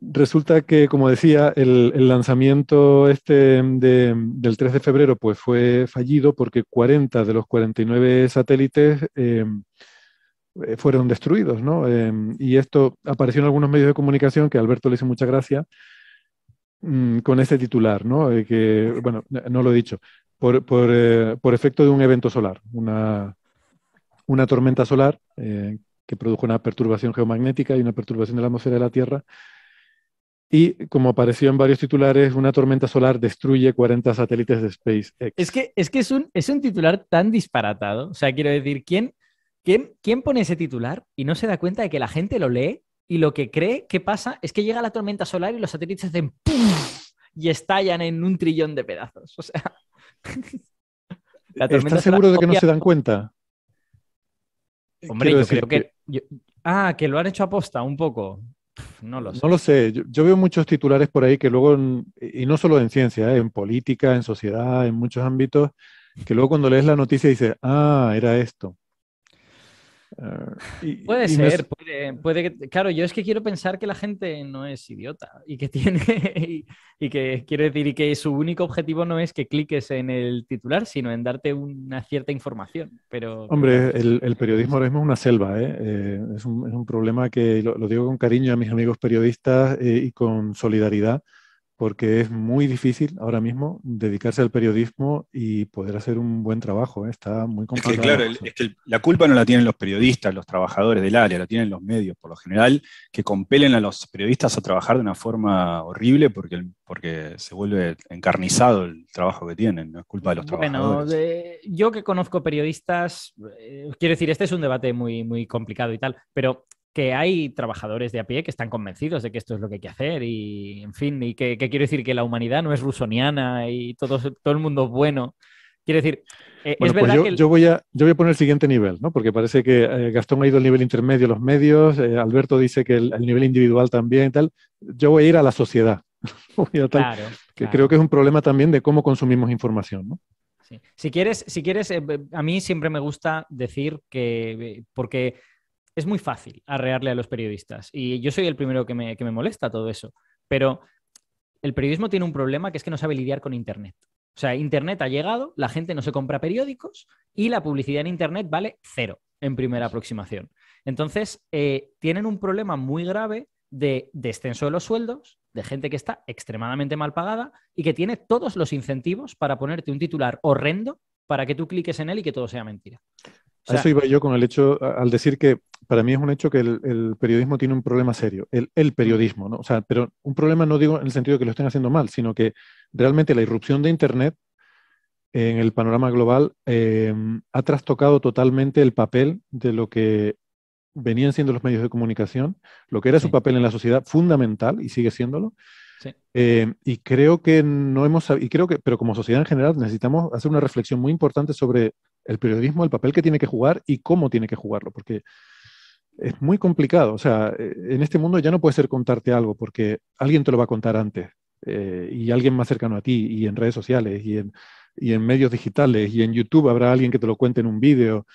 resulta que, como decía, el, lanzamiento este del 3 de febrero pues fue fallido porque 40 de los 49 satélites em, eh, fueron destruidos, em, y esto apareció en algunos medios de comunicación que Alberto le hizo mucha gracia mm, con este titular, ¿no? Eh, que, bueno, no lo he dicho, eh, por, efecto de un evento solar, una tormenta solar que produjo una perturbación geomagnética y una perturbación de la atmósfera de la Tierra, y como apareció en varios titulares, una tormenta solar destruye 40 satélites de SpaceX. Es que es, que es, un, es un titular tan disparatado. O sea, quiero decir, ¿quién, quién, quién pone ese titular y no se da cuenta de que la gente lo lee y lo que cree que pasa es que llega la tormenta solar y los satélites hacen ¡pum! y estallan en un trillón de pedazos. O sea. ¿Estás seguro de que no se dan cuenta? Hombre, yo creo que. Ah, que lo han hecho aposta un poco no lo sé. Yo, veo muchos titulares por ahí que luego, y no solo en ciencia, ¿eh? en política, en sociedad, en muchos ámbitos, que luego cuando lees la noticia dices, ah, era esto. Ah, puede ser, puede, Claro, yo es que quiero pensar que la gente no es idiota y que tiene. y, que quiero decir, que su único objetivo no es que cliques en el titular, sino en darte una cierta información. Pero. Hombre, el, periodismo ahora mismo es una selva, ¿eh? Eh, es, un, problema que lo, digo con cariño a mis amigos periodistas eh, y con solidaridad porque es muy difícil ahora mismo dedicarse al periodismo y poder hacer un buen trabajo. ¿eh? Está muy complicado. Es que, claro, la culpa no la tienen los periodistas, los trabajadores del área, la tienen los medios, por lo general, que compelen a los periodistas a trabajar de una forma horrible porque, porque se vuelve encarnizado el trabajo que tienen. No es culpa de los trabajadores. Bueno, yo que conozco periodistas, eh, quiero decir, este es un debate muy, muy complicado y tal, pero que hay trabajadores de a pie que están convencidos de que esto es lo que hay que hacer y, en fin, y que, quiero decir que la humanidad no es rusoniana y todo, todo el mundo es bueno. Quiere decir, eh, es pues verdad yo, voy a, yo voy a poner el siguiente nivel, ¿no? porque parece que eh, Gastón ha ido al nivel intermedio, los medios, eh, Alberto dice que el, nivel individual también, tal. Yo voy a ir a la sociedad, claro, que creo que es un problema también de cómo consumimos información. ¿no? Si quieres, si quieres a mí siempre me gusta decir que, porque es muy fácil arrearle a los periodistas. Y yo soy el primero que me, molesta todo eso. Pero el periodismo tiene un problema que es que no sabe lidiar con Internet. O sea, Internet ha llegado, la gente no se compra periódicos y la publicidad en Internet vale cero en primera aproximación. Entonces, eh, tienen un problema muy grave de descenso de los sueldos, de gente que está extremadamente mal pagada y que tiene todos los incentivos para ponerte un titular horrendo para que tú cliques en él y que todo sea mentira eso iba yo con el hecho, al decir que para mí es un hecho que el, periodismo tiene un problema serio, el, periodismo, ¿no? O sea, pero un problema no digo en el sentido de que lo estén haciendo mal, sino que realmente la irrupción de Internet en el panorama global em, ha trastocado totalmente el papel de lo que venían siendo los medios de comunicación, lo que era su papel en la sociedad fundamental y sigue siéndolo. Sí. Em, y creo que no hemos y creo que, pero como sociedad en general necesitamos hacer una reflexión muy importante sobre el periodismo, el papel que tiene que jugar y cómo tiene que jugarlo, porque es muy complicado. O sea, eh, en este mundo ya no puede ser contarte algo porque alguien te lo va a contar antes eh, y alguien más cercano a ti y en redes sociales y en, en medios digitales y en YouTube habrá alguien que te lo cuente en un vídeo.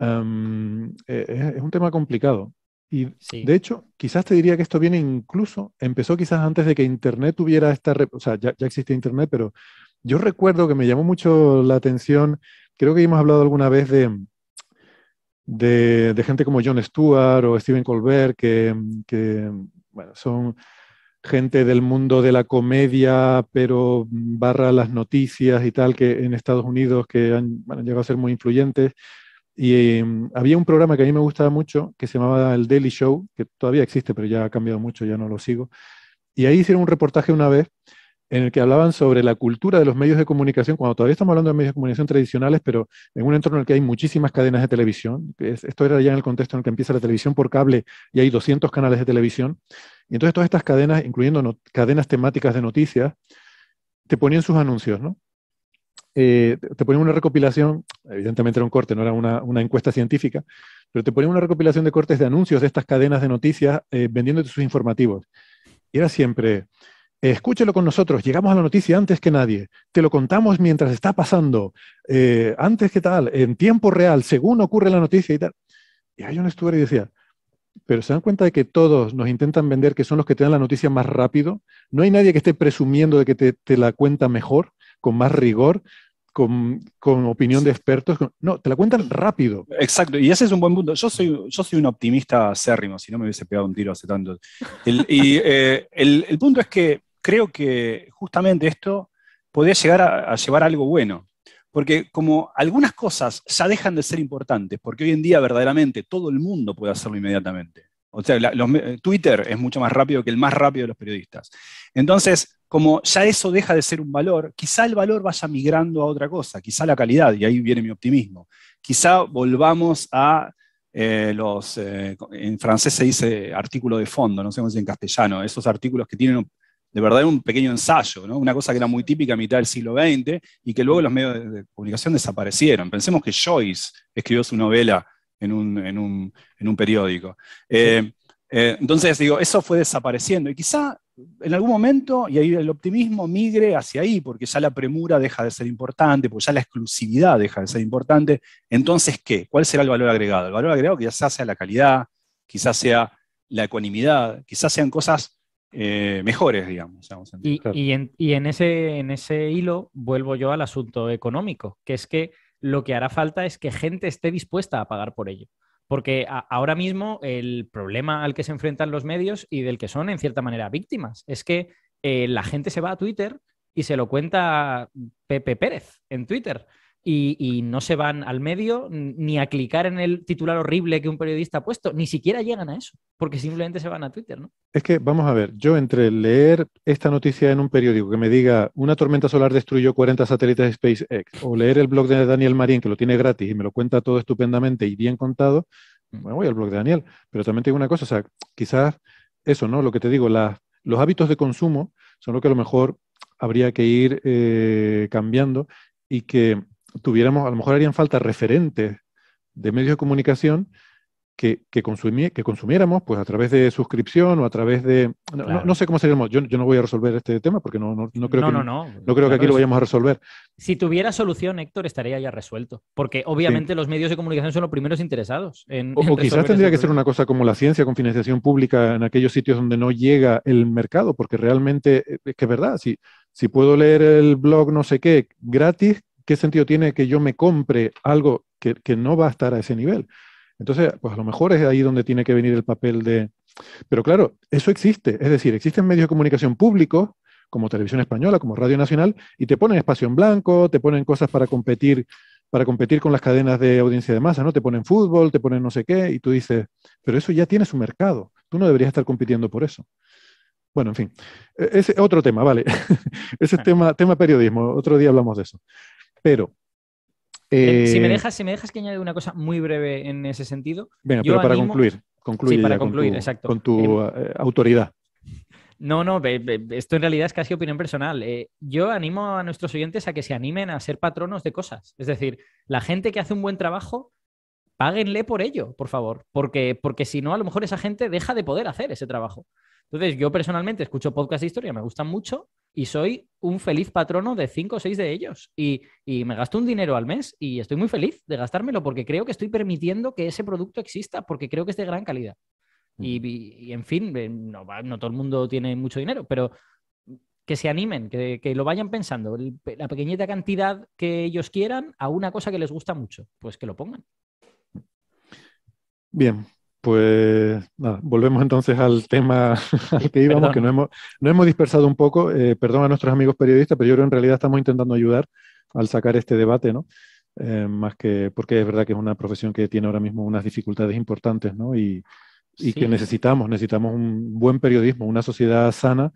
Eh, es, un tema complicado. Y de hecho, quizás te diría que esto viene incluso, empezó quizás antes de que Internet tuviera esta, o sea, ya, ya existe Internet, pero yo recuerdo que me llamó mucho la atención creo que hemos hablado alguna vez de, de, gente como John Stewart o Stephen Colbert, que, bueno, son gente del mundo de la comedia, pero barra las noticias y tal, que en Estados Unidos que han, llegado a ser muy influyentes. Y em, había un programa que a mí me gustaba mucho, que se llamaba El Daily Show, que todavía existe, pero ya ha cambiado mucho, ya no lo sigo. Y ahí hicieron un reportaje una vez en el que hablaban sobre la cultura de los medios de comunicación, cuando todavía estamos hablando de medios de comunicación tradicionales, pero en un entorno en el que hay muchísimas cadenas de televisión. Esto era ya en el contexto en el que empieza la televisión por cable y hay 200 canales de televisión. Y entonces todas estas cadenas, incluyendo cadenas temáticas de noticias, te ponían sus anuncios, ¿no? Eh, te ponían una recopilación, evidentemente era un corte, no era una, encuesta científica, pero te ponían una recopilación de cortes de anuncios de estas cadenas de noticias eh, vendiéndote sus informativos. Y era siempre, Escúchelo con nosotros, llegamos a la noticia antes que nadie, te lo contamos mientras está pasando, eh, antes que tal, en tiempo real, según ocurre la noticia y tal. Y ahí un estuvo estuve y decía, pero se dan cuenta de que todos nos intentan vender que son los que te dan la noticia más rápido. No hay nadie que esté presumiendo de que te, la cuenta mejor, con más rigor, con, opinión de expertos. no, te la cuentan rápido. Exacto, y ese es un buen punto. Yo soy, yo soy un optimista acérrimo, si no me hubiese pegado un tiro hace tanto. y eh, el, el, punto es que creo que justamente esto podría llegar a, llevar algo bueno. Porque como algunas cosas ya dejan de ser importantes, porque hoy en día verdaderamente todo el mundo puede hacerlo inmediatamente. O sea, Twitter es mucho más rápido que el más rápido de los periodistas. Entonces, como ya eso deja de ser un valor, quizá el valor vaya migrando a otra cosa, quizá la calidad, y ahí viene mi optimismo. Quizá volvamos a eh, los, eh, en francés se dice artículo de fondo, no sé cómo es en castellano, esos artículos que tienen de verdad un pequeño ensayo, una cosa que era muy típica a mitad del siglo XX y que luego los medios de comunicación desaparecieron. Pensemos que Joyce escribió su novela en un, periódico. Eh, eh, entonces, digo, eso fue desapareciendo y quizá en algún momento, y ahí el optimismo migre hacia ahí, porque ya la premura deja de ser importante, porque ya la exclusividad deja de ser importante, entonces, ¿qué? ¿Cuál será el valor agregado? El valor agregado quizás sea la calidad, quizás sea la ecuanimidad, quizás sean cosas eh, mejores, digamos. Y, en, ese, en ese hilo vuelvo yo al asunto económico, que es que lo que hará falta es que gente esté dispuesta a pagar por ello. Porque ahora mismo el problema al que se enfrentan los medios y del que son, en cierta manera, víctimas, es que eh, la gente se va a Twitter y se lo cuenta Pepe Pérez en Twitter y, no se van al medio ni a clicar en el titular horrible que un periodista ha puesto, ni siquiera llegan a eso, porque simplemente se van a Twitter, ¿no? Es que, vamos a ver, yo entre leer esta noticia en un periódico que me diga una tormenta solar destruyó 40 satélites de SpaceX, o leer el blog de Daniel Marín, que lo tiene gratis y me lo cuenta todo estupendamente y bien contado, mm. me voy al blog de Daniel, pero también tengo una cosa, o sea, quizás eso, ¿no? Lo que te digo, los hábitos de consumo son lo que a lo mejor habría que ir eh, cambiando y que tuviéramos, a lo mejor harían falta referentes de medios de comunicación que, que consumiéramos pues a través de suscripción o a través de... No, sé cómo seríamos, yo, yo no voy a resolver este tema porque no, no, creo, que, no, creo que aquí lo vayamos a resolver. Si tuviera solución, Héctor, estaría ya resuelto, porque obviamente los medios de comunicación son los primeros interesados. En, o, quizás tendría este que ser una cosa como la ciencia con financiación pública en aquellos sitios donde no llega el mercado, porque realmente eh, es que es verdad, si, si puedo leer el blog no sé qué gratis, ¿qué sentido tiene que yo me compre algo que, no va a estar a ese nivel? Entonces, pues a lo mejor es ahí donde tiene que venir el papel de... Pero claro, eso existe. Es decir, existen medios de comunicación públicos, como Televisión Española, como Radio Nacional, y te ponen espacio en blanco, te ponen cosas para competir para competir con las cadenas de audiencia de masa, ¿no? Te ponen fútbol, te ponen no sé qué, y tú dices, pero eso ya tiene su mercado, tú no deberías estar compitiendo por eso. Bueno, en fin, e-, ese otro tema, vale. ese es tema, tema periodismo, otro día hablamos de eso. Pero. Eh, si, me eh, dejas, me dejas que añade una cosa muy breve en ese sentido. Bueno, pero para concluir. concluir con tu, em, eh, autoridad. No, no, esto en realidad es casi opinión personal. yo animo a nuestros oyentes a que se animen a ser patronos de cosas. Es decir, la gente que hace un buen trabajo, páguenle por ello, por favor, porque, porque si no, a lo mejor esa gente deja de poder hacer ese trabajo. Entonces, yo personalmente escucho podcast de historia, me gustan mucho, y soy un feliz patrono de cinco o seis de ellos y, me gasto un dinero al mes y estoy muy feliz de gastármelo porque creo que estoy permitiendo que ese producto exista porque creo que es de gran calidad. Y, en fin, eh, no, todo el mundo tiene mucho dinero, pero que se animen, que, lo vayan pensando, la pequeñita cantidad que ellos quieran a una cosa que les gusta mucho, pues que lo pongan. Bien, pues nada, volvemos entonces al tema al que íbamos, que no hemos, hemos, dispersado un poco. Eh, perdón a nuestros amigos periodistas, pero yo creo que en realidad estamos intentando ayudar al sacar este debate, ¿no? Eh, más que porque es verdad que es una profesión que tiene ahora mismo unas dificultades importantes, ¿no? Y, y que necesitamos, necesitamos un buen periodismo, una sociedad sana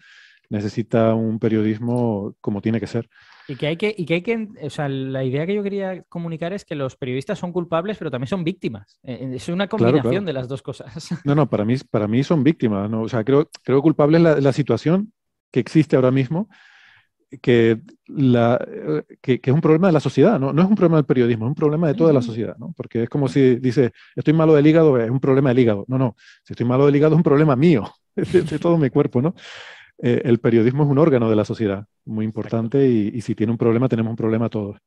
necesita un periodismo como tiene que ser. Y que hay que, y hay que, o sea, la idea que yo quería comunicar es que los periodistas son culpables, pero también son víctimas. Eh, eh, es una combinación de las dos cosas. No, no, para mí, para mí son víctimas. ¿no? O sea, creo, creo culpable la, situación que existe ahora mismo, que, la, eh, que, que, es un problema de la sociedad, ¿no? No es un problema del periodismo, es un problema de toda la sociedad, ¿no? Porque es como si dice, estoy malo del hígado, es un problema del hígado. No, no, si estoy malo del hígado es un problema mío, de, de todo mi cuerpo, ¿no? Eh, el periodismo es un órgano de la sociedad muy importante y, y si tiene un problema, tenemos un problema todos.